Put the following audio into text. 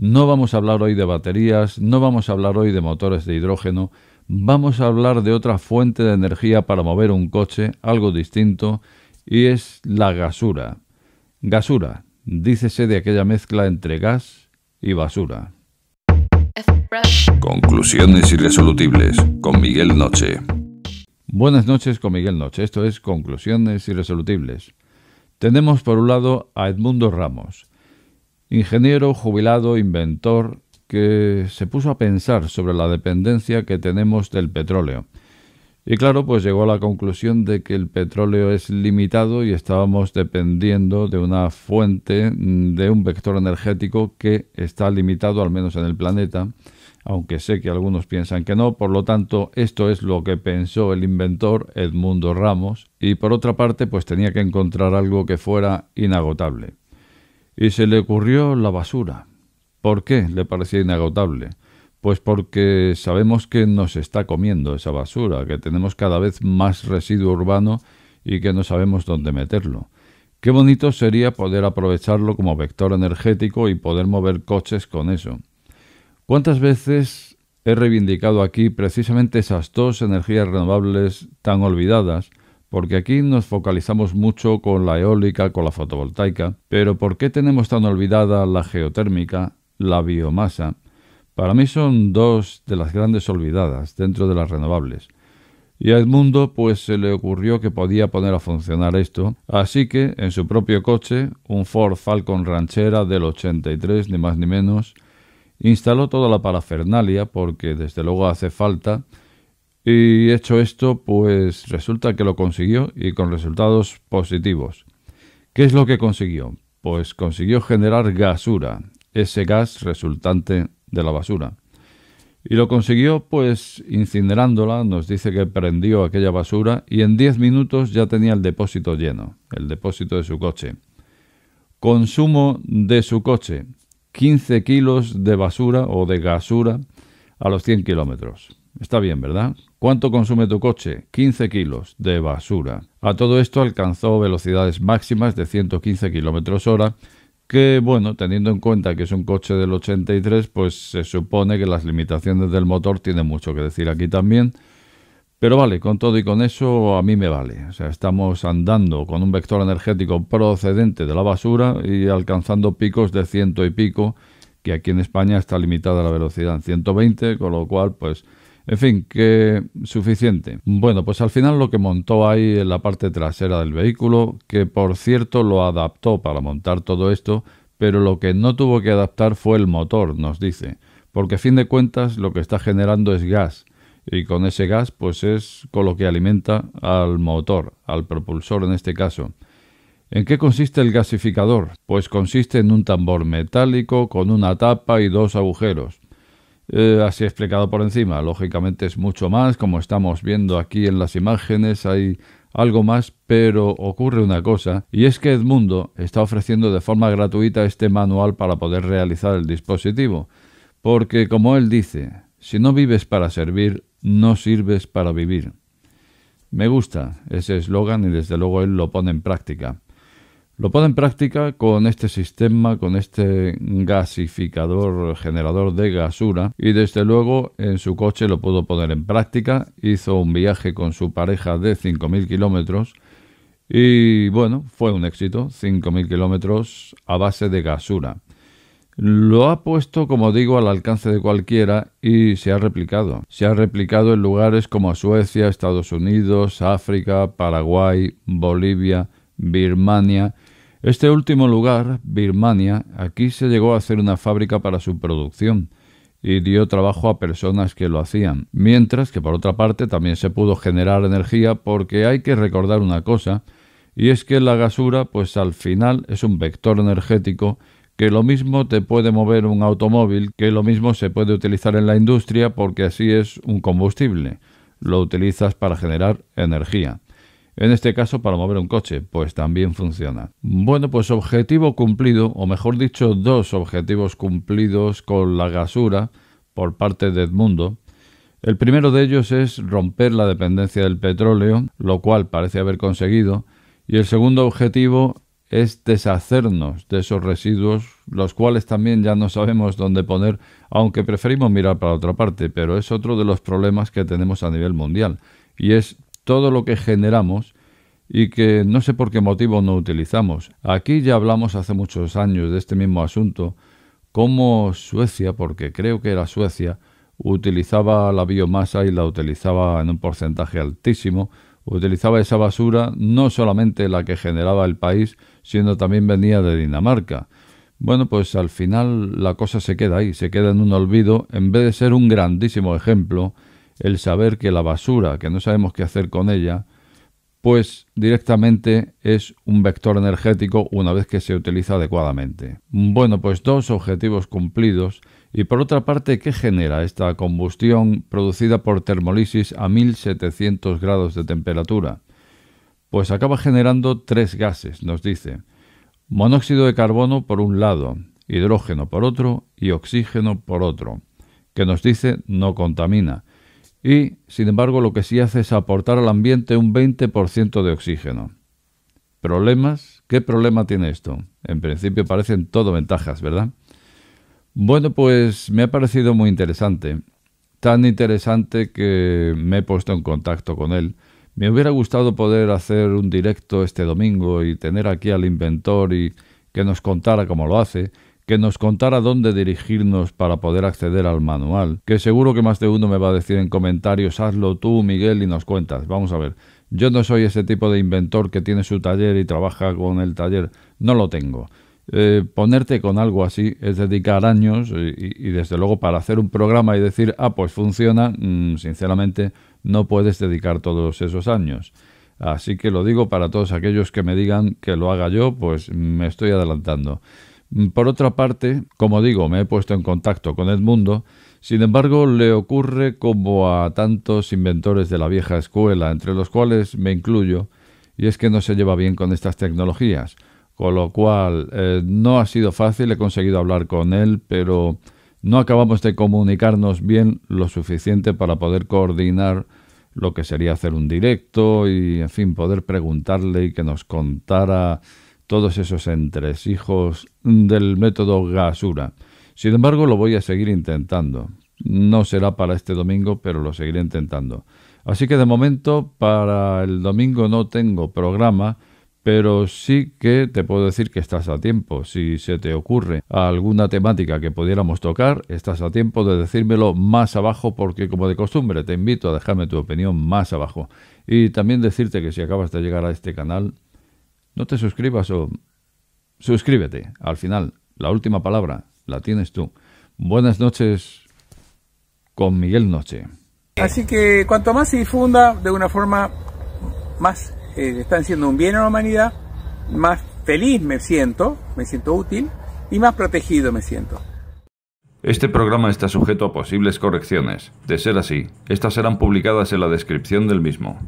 No vamos a hablar hoy de baterías, no vamos a hablar hoy de motores de hidrógeno, vamos a hablar de otra fuente de energía para mover un coche, algo distinto, y es la gasura. Gasura, dícese de aquella mezcla entre gas y basura. Conclusiones irresolutibles con Miguel Noche. Buenas noches con Miguel Noche, esto es Conclusiones irresolutibles. Tenemos por un lado a Edmundo Ramos ingeniero, jubilado, inventor, que se puso a pensar sobre la dependencia que tenemos del petróleo. Y claro, pues llegó a la conclusión de que el petróleo es limitado y estábamos dependiendo de una fuente, mm, de un vector energético que está limitado, al menos en el planeta, aunque sé que algunos piensan que no. Por lo tanto, esto es lo que pensó el inventor Edmundo Ramos. Y por otra parte, pues tenía que encontrar algo que fuera inagotable y se le ocurrió la basura. ¿Por qué le parecía inagotable? Pues porque sabemos que nos está comiendo esa basura, que tenemos cada vez más residuo urbano y que no sabemos dónde meterlo. Qué bonito sería poder aprovecharlo como vector energético y poder mover coches con eso. ¿Cuántas veces he reivindicado aquí precisamente esas dos energías renovables tan olvidadas porque aquí nos focalizamos mucho con la eólica, con la fotovoltaica, pero ¿por qué tenemos tan olvidada la geotérmica, la biomasa? Para mí son dos de las grandes olvidadas dentro de las renovables. Y a Edmundo pues se le ocurrió que podía poner a funcionar esto, así que en su propio coche, un Ford Falcon Ranchera del 83 ni más ni menos, instaló toda la parafernalia porque desde luego hace falta y hecho esto, pues resulta que lo consiguió y con resultados positivos. ¿Qué es lo que consiguió? Pues consiguió generar gasura, ese gas resultante de la basura. Y lo consiguió pues incinerándola, nos dice que prendió aquella basura y en 10 minutos ya tenía el depósito lleno, el depósito de su coche. Consumo de su coche, 15 kilos de basura o de gasura a los 100 kilómetros. Está bien, ¿verdad? ¿Cuánto consume tu coche? 15 kilos de basura. A todo esto alcanzó velocidades máximas de 115 kilómetros hora que bueno, teniendo en cuenta que es un coche del 83, pues se supone que las limitaciones del motor tienen mucho que decir aquí también. Pero vale, con todo y con eso a mí me vale. O sea, estamos andando con un vector energético procedente de la basura y alcanzando picos de ciento y pico, que aquí en España está limitada la velocidad en 120, con lo cual pues en fin, que suficiente. Bueno, pues al final lo que montó ahí en la parte trasera del vehículo, que por cierto lo adaptó para montar todo esto, pero lo que no tuvo que adaptar fue el motor, nos dice, porque a fin de cuentas lo que está generando es gas, y con ese gas pues es con lo que alimenta al motor, al propulsor en este caso. ¿En qué consiste el gasificador? Pues consiste en un tambor metálico con una tapa y dos agujeros. Eh, así explicado por encima, lógicamente es mucho más, como estamos viendo aquí en las imágenes, hay algo más, pero ocurre una cosa, y es que Edmundo está ofreciendo de forma gratuita este manual para poder realizar el dispositivo, porque como él dice, si no vives para servir, no sirves para vivir. Me gusta ese eslogan y desde luego él lo pone en práctica. Lo pone en práctica con este sistema, con este gasificador, generador de gasura y desde luego en su coche lo pudo poner en práctica. Hizo un viaje con su pareja de 5.000 kilómetros y bueno, fue un éxito, 5.000 kilómetros a base de gasura. Lo ha puesto, como digo, al alcance de cualquiera y se ha replicado. Se ha replicado en lugares como Suecia, Estados Unidos, África, Paraguay, Bolivia, Birmania este último lugar, Birmania, aquí se llegó a hacer una fábrica para su producción y dio trabajo a personas que lo hacían, mientras que por otra parte también se pudo generar energía porque hay que recordar una cosa, y es que la gasura pues al final es un vector energético que lo mismo te puede mover un automóvil, que lo mismo se puede utilizar en la industria porque así es un combustible, lo utilizas para generar energía. En este caso para mover un coche, pues también funciona. Bueno, pues objetivo cumplido, o mejor dicho, dos objetivos cumplidos con la gasura por parte de Edmundo. El primero de ellos es romper la dependencia del petróleo, lo cual parece haber conseguido, y el segundo objetivo es deshacernos de esos residuos, los cuales también ya no sabemos dónde poner, aunque preferimos mirar para otra parte, pero es otro de los problemas que tenemos a nivel mundial, y es todo lo que generamos y que no sé por qué motivo no utilizamos. Aquí ya hablamos hace muchos años de este mismo asunto, cómo Suecia, porque creo que era Suecia, utilizaba la biomasa y la utilizaba en un porcentaje altísimo, utilizaba esa basura no solamente la que generaba el país, sino también venía de Dinamarca. Bueno, pues al final la cosa se queda ahí, se queda en un olvido, en vez de ser un grandísimo ejemplo el saber que la basura, que no sabemos qué hacer con ella, pues directamente es un vector energético una vez que se utiliza adecuadamente. Bueno, pues dos objetivos cumplidos y por otra parte, ¿qué genera esta combustión producida por termolisis a 1700 grados de temperatura? Pues acaba generando tres gases, nos dice. Monóxido de carbono por un lado, hidrógeno por otro y oxígeno por otro, que nos dice no contamina, y, sin embargo, lo que sí hace es aportar al ambiente un 20% de oxígeno. ¿Problemas? ¿Qué problema tiene esto? En principio parecen todo ventajas, ¿verdad? Bueno, pues me ha parecido muy interesante. Tan interesante que me he puesto en contacto con él. Me hubiera gustado poder hacer un directo este domingo y tener aquí al inventor y que nos contara cómo lo hace, que nos contara dónde dirigirnos para poder acceder al manual, que seguro que más de uno me va a decir en comentarios, hazlo tú, Miguel, y nos cuentas. Vamos a ver, yo no soy ese tipo de inventor que tiene su taller y trabaja con el taller, no lo tengo. Eh, ponerte con algo así es dedicar años y, desde luego para hacer un programa y decir, ah, pues funciona, mm, sinceramente no puedes dedicar todos esos años. Así que lo digo para todos aquellos que me digan que lo haga yo, pues me estoy adelantando. Por otra parte, como digo, me he puesto en contacto con Edmundo, sin embargo, le ocurre como a tantos inventores de la vieja escuela, entre los cuales me incluyo, y es que no se lleva bien con estas tecnologías, con lo cual eh, no ha sido fácil, he conseguido hablar con él, pero no acabamos de comunicarnos bien lo suficiente para poder coordinar lo que sería hacer un directo y, en fin, poder preguntarle y que nos contara todos esos entresijos del método Gasura. Sin embargo, lo voy a seguir intentando. No será para este domingo, pero lo seguiré intentando. Así que de momento para el domingo no tengo programa, pero sí que te puedo decir que estás a tiempo. Si se te ocurre alguna temática que pudiéramos tocar, estás a tiempo de decírmelo más abajo porque como de costumbre te invito a dejarme tu opinión más abajo. Y también decirte que si acabas de llegar a este canal, no te suscribas o suscríbete. Al final, la última palabra la tienes tú. Buenas noches con Miguel Noche. Así que cuanto más se difunda de una forma más eh, están siendo un bien a la humanidad, más feliz me siento, me siento útil y más protegido me siento. Este programa está sujeto a posibles correcciones. De ser así, estas serán publicadas en la descripción del mismo.